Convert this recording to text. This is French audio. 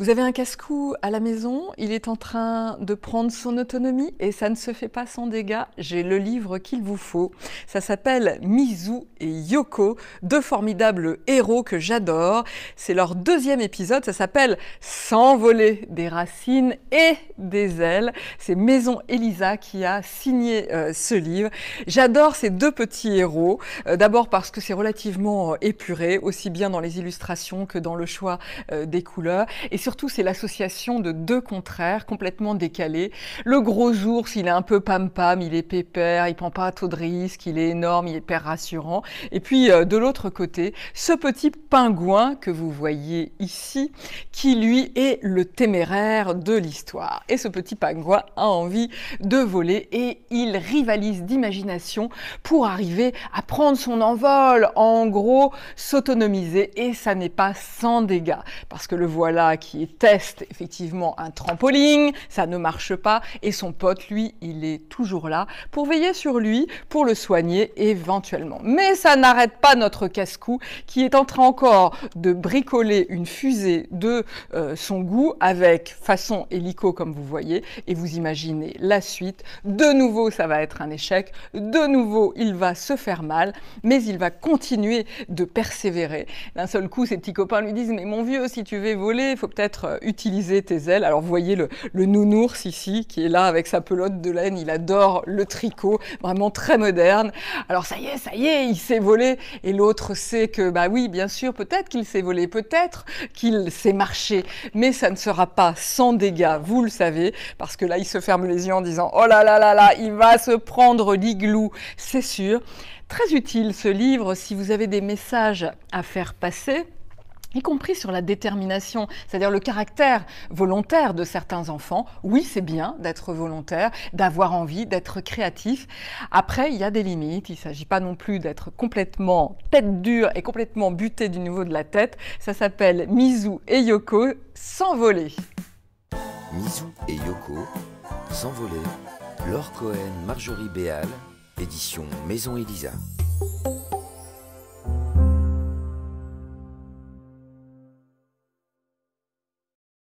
Vous avez un casse-cou à la maison, il est en train de prendre son autonomie et ça ne se fait pas sans dégâts. J'ai le livre qu'il vous faut. Ça s'appelle Mizu et Yoko, deux formidables héros que j'adore. C'est leur deuxième épisode, ça s'appelle S'envoler des racines et des ailes. C'est Maison Elisa qui a signé euh, ce livre. J'adore ces deux petits héros, euh, d'abord parce que c'est relativement euh, épuré, aussi bien dans les illustrations que dans le choix des couleurs surtout, c'est l'association de deux contraires complètement décalés. Le gros ours, il est un peu pam-pam, il est pépère, il prend pas trop de risque, il est énorme, il est hyper rassurant. Et puis, euh, de l'autre côté, ce petit pingouin que vous voyez ici, qui lui est le téméraire de l'histoire. Et ce petit pingouin a envie de voler et il rivalise d'imagination pour arriver à prendre son envol, en gros, s'autonomiser et ça n'est pas sans dégâts parce que le voilà qui teste effectivement un trampoline, ça ne marche pas, et son pote, lui, il est toujours là pour veiller sur lui, pour le soigner éventuellement. Mais ça n'arrête pas notre casse-cou qui est en train encore de bricoler une fusée de euh, son goût avec façon hélico comme vous voyez, et vous imaginez la suite. De nouveau, ça va être un échec, de nouveau, il va se faire mal, mais il va continuer de persévérer. D'un seul coup, ses petits copains lui disent, mais mon vieux, si tu veux voler, il faut peut-être euh, utiliser tes ailes. Alors vous voyez le, le, nounours ici qui est là avec sa pelote de laine, il adore le tricot, vraiment très moderne. Alors ça y est, ça y est, il s'est volé et l'autre sait que bah oui, bien sûr, peut-être qu'il s'est volé, peut-être qu'il s'est marché, mais ça ne sera pas sans dégâts, vous le savez, parce que là il se ferme les yeux en disant "Oh là là là là, il va se prendre l'igloo, c'est sûr." Très utile ce livre si vous avez des messages à faire passer y compris sur la détermination, c'est-à-dire le caractère volontaire de certains enfants. Oui, c'est bien d'être volontaire, d'avoir envie, d'être créatif. Après, il y a des limites. Il ne s'agit pas non plus d'être complètement tête dure et complètement buté du niveau de la tête. Ça s'appelle Mizu et Yoko s'envoler. Mizu et Yoko s'envoler. Laure Cohen, Marjorie Béal, édition Maison Elisa.